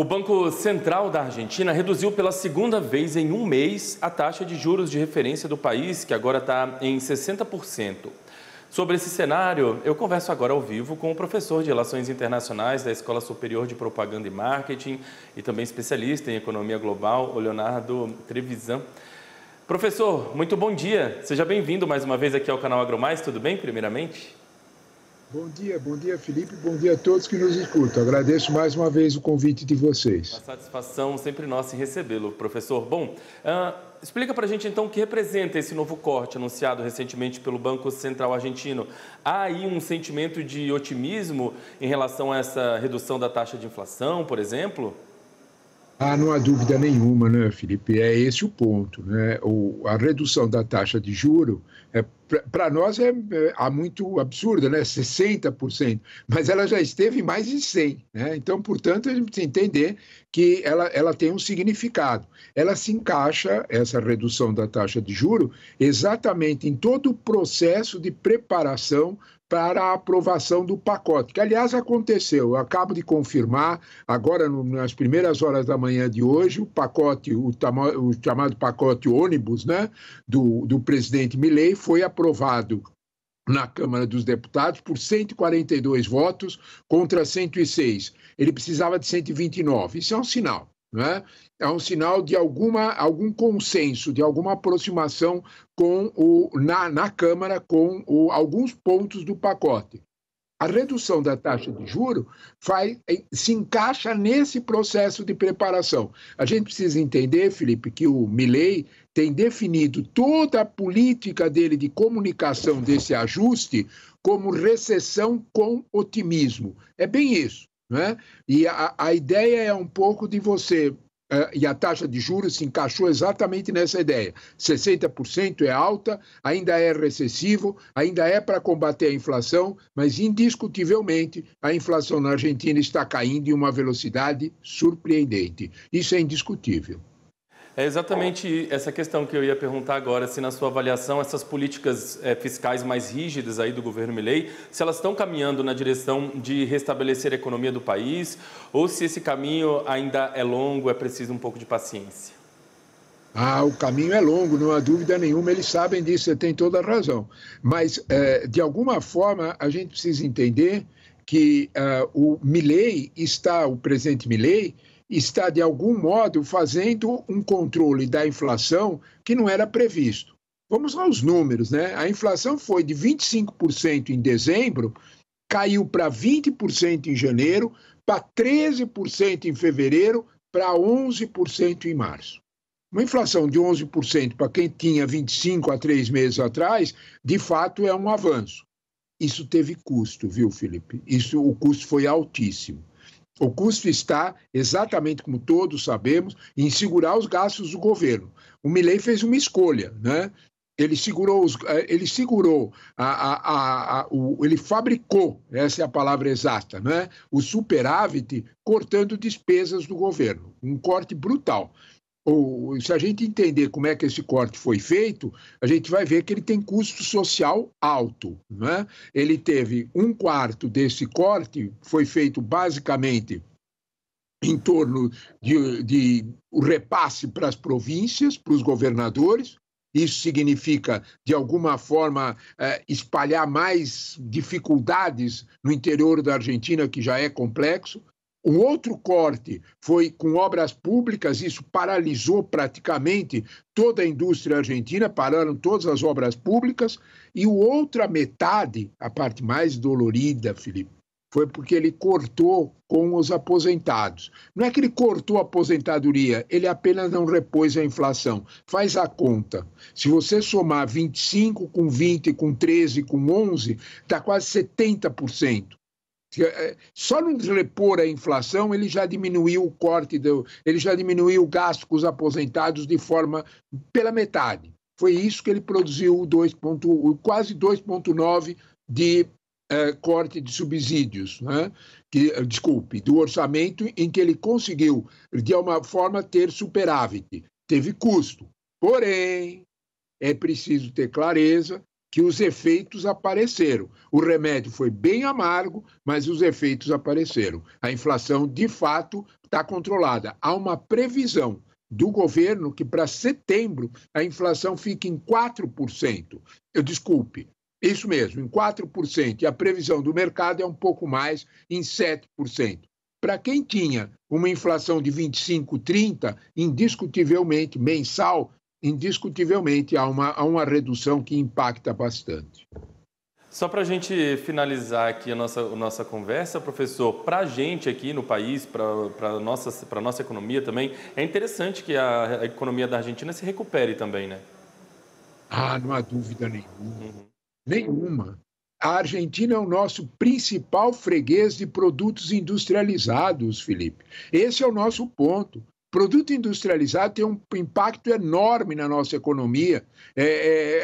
O Banco Central da Argentina reduziu pela segunda vez em um mês a taxa de juros de referência do país, que agora está em 60%. Sobre esse cenário, eu converso agora ao vivo com o professor de Relações Internacionais da Escola Superior de Propaganda e Marketing e também especialista em Economia Global, o Leonardo Trevisan. Professor, muito bom dia. Seja bem-vindo mais uma vez aqui ao canal AgroMais. Tudo bem, primeiramente? Bom dia, bom dia Felipe, bom dia a todos que nos escutam. Agradeço mais uma vez o convite de vocês. Uma satisfação sempre nossa em recebê-lo, professor. Bom, uh, explica para a gente então o que representa esse novo corte anunciado recentemente pelo Banco Central Argentino. Há aí um sentimento de otimismo em relação a essa redução da taxa de inflação, por exemplo? Ah, não há dúvida nenhuma, né, Felipe? É esse o ponto. Né? O, a redução da taxa de juro é, para nós é, é, é, muito absurda, né? 60%, mas ela já esteve em mais de 100%. Né? Então, portanto, a gente tem que entender que ela, ela tem um significado. Ela se encaixa, essa redução da taxa de juro, exatamente em todo o processo de preparação para a aprovação do pacote, que aliás aconteceu. Eu acabo de confirmar, agora no, nas primeiras horas da manhã de hoje, o pacote, o, tamo, o chamado pacote ônibus, né, do, do presidente Milley foi aprovado na Câmara dos Deputados por 142 votos contra 106. Ele precisava de 129. Isso é um sinal. Né? É um sinal de alguma, algum consenso, de alguma aproximação com o, na, na Câmara com o, alguns pontos do pacote. A redução da taxa de juro faz, é, se encaixa nesse processo de preparação. A gente precisa entender, Felipe, que o Milley tem definido toda a política dele de comunicação desse ajuste como recessão com otimismo. É bem isso. Né? E a, a ideia é um pouco de você eh, e a taxa de juros se encaixou exatamente nessa ideia. 60% é alta, ainda é recessivo, ainda é para combater a inflação, mas indiscutivelmente a inflação na Argentina está caindo em uma velocidade surpreendente. Isso é indiscutível. É exatamente essa questão que eu ia perguntar agora, se na sua avaliação essas políticas é, fiscais mais rígidas aí do governo Milei, se elas estão caminhando na direção de restabelecer a economia do país ou se esse caminho ainda é longo, é preciso um pouco de paciência. Ah, o caminho é longo, não há dúvida nenhuma, eles sabem disso, você tem toda a razão. Mas, é, de alguma forma, a gente precisa entender que uh, o Milley está, o presidente Milley, está, de algum modo, fazendo um controle da inflação que não era previsto. Vamos aos números, né? A inflação foi de 25% em dezembro, caiu para 20% em janeiro, para 13% em fevereiro, para 11% em março. Uma inflação de 11% para quem tinha 25 a três meses atrás, de fato é um avanço. Isso teve custo, viu, Felipe? Isso, o custo foi altíssimo. O custo está, exatamente como todos sabemos, em segurar os gastos do governo. O Milley fez uma escolha, né? Ele segurou, os, eh, ele segurou, a, a, a, o, ele fabricou, essa é a palavra exata, né? o superávit cortando despesas do governo, um corte brutal ou, se a gente entender como é que esse corte foi feito, a gente vai ver que ele tem custo social alto. Né? Ele teve um quarto desse corte, foi feito basicamente em torno de, de o repasse para as províncias, para os governadores, isso significa, de alguma forma, é, espalhar mais dificuldades no interior da Argentina, que já é complexo. Um outro corte foi com obras públicas, isso paralisou praticamente toda a indústria argentina, pararam todas as obras públicas, e a outra metade, a parte mais dolorida, Felipe, foi porque ele cortou com os aposentados. Não é que ele cortou a aposentadoria, ele apenas não repôs a inflação. Faz a conta. Se você somar 25 com 20, com 13, com 11, está quase 70%. Eh, só não repor a inflação, ele já diminuiu o corte, do, ele já diminuiu o gasto com os aposentados de forma pela metade. Foi isso que ele produziu 2. quase 2,9 de eh, corte de subsídios, né? que, eh, desculpe, do orçamento em que ele conseguiu, de alguma forma, ter superávit. Teve custo. Porém, é preciso ter clareza que os efeitos apareceram. O remédio foi bem amargo, mas os efeitos apareceram. A inflação, de fato, está controlada. Há uma previsão do governo que para setembro a inflação fique em 4%. Eu desculpe, isso mesmo, em 4%. E a previsão do mercado é um pouco mais, em 7%. Para quem tinha uma inflação de 25, 30, indiscutivelmente mensal, indiscutivelmente há uma, há uma redução que impacta bastante. Só para a gente finalizar aqui a nossa, a nossa conversa, professor, para a gente aqui no país, para a nossa, nossa economia também, é interessante que a, a, economia da Argentina se recupere também, né? Ah, não há dúvida nenhuma. Uhum. Nenhuma. A Argentina é o nosso principal freguês de produtos industrializados, Felipe. Esse é o nosso ponto. Produto industrializado tem um impacto enorme na nossa economia. É,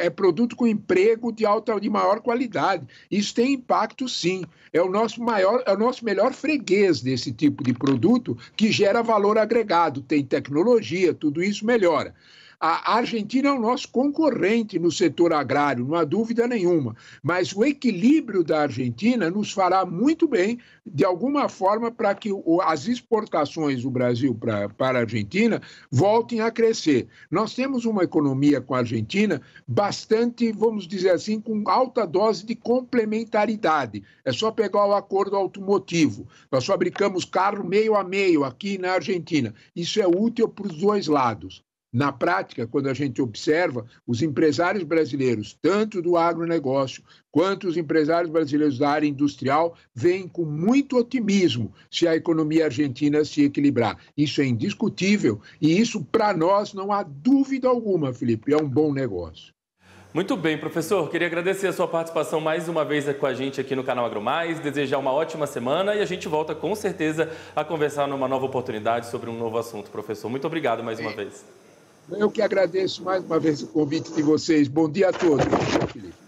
é, é, produto com emprego de alta, de maior qualidade. Isso tem impacto, sim. É o nosso maior, é o nosso melhor freguês desse tipo de produto que gera valor agregado, tem tecnologia, tudo isso melhora. A Argentina é o nosso concorrente no setor agrário, não há dúvida nenhuma. Mas o equilíbrio da Argentina nos fará muito bem, de alguma forma, para que as exportações do Brasil para, a Argentina voltem a crescer. Nós temos uma economia com a Argentina bastante, vamos dizer assim, com alta dose de complementaridade. É só pegar o acordo automotivo. Nós fabricamos carro meio a meio aqui na Argentina. Isso é útil para os dois lados. Na prática, quando a gente observa, os empresários brasileiros, tanto do agronegócio quanto os empresários brasileiros da área industrial, veem com muito otimismo se a economia argentina se equilibrar. Isso é indiscutível e isso, para nós, não há dúvida alguma, Felipe, é um bom negócio. Muito bem, professor. Queria agradecer a sua participação mais uma vez com a gente aqui no canal AgroMais, desejar uma ótima semana e a gente volta com certeza a conversar numa nova oportunidade sobre um novo assunto, professor. Muito obrigado mais uma vez. Eu que agradeço mais uma vez o convite de vocês. Bom dia a todos. Felipe.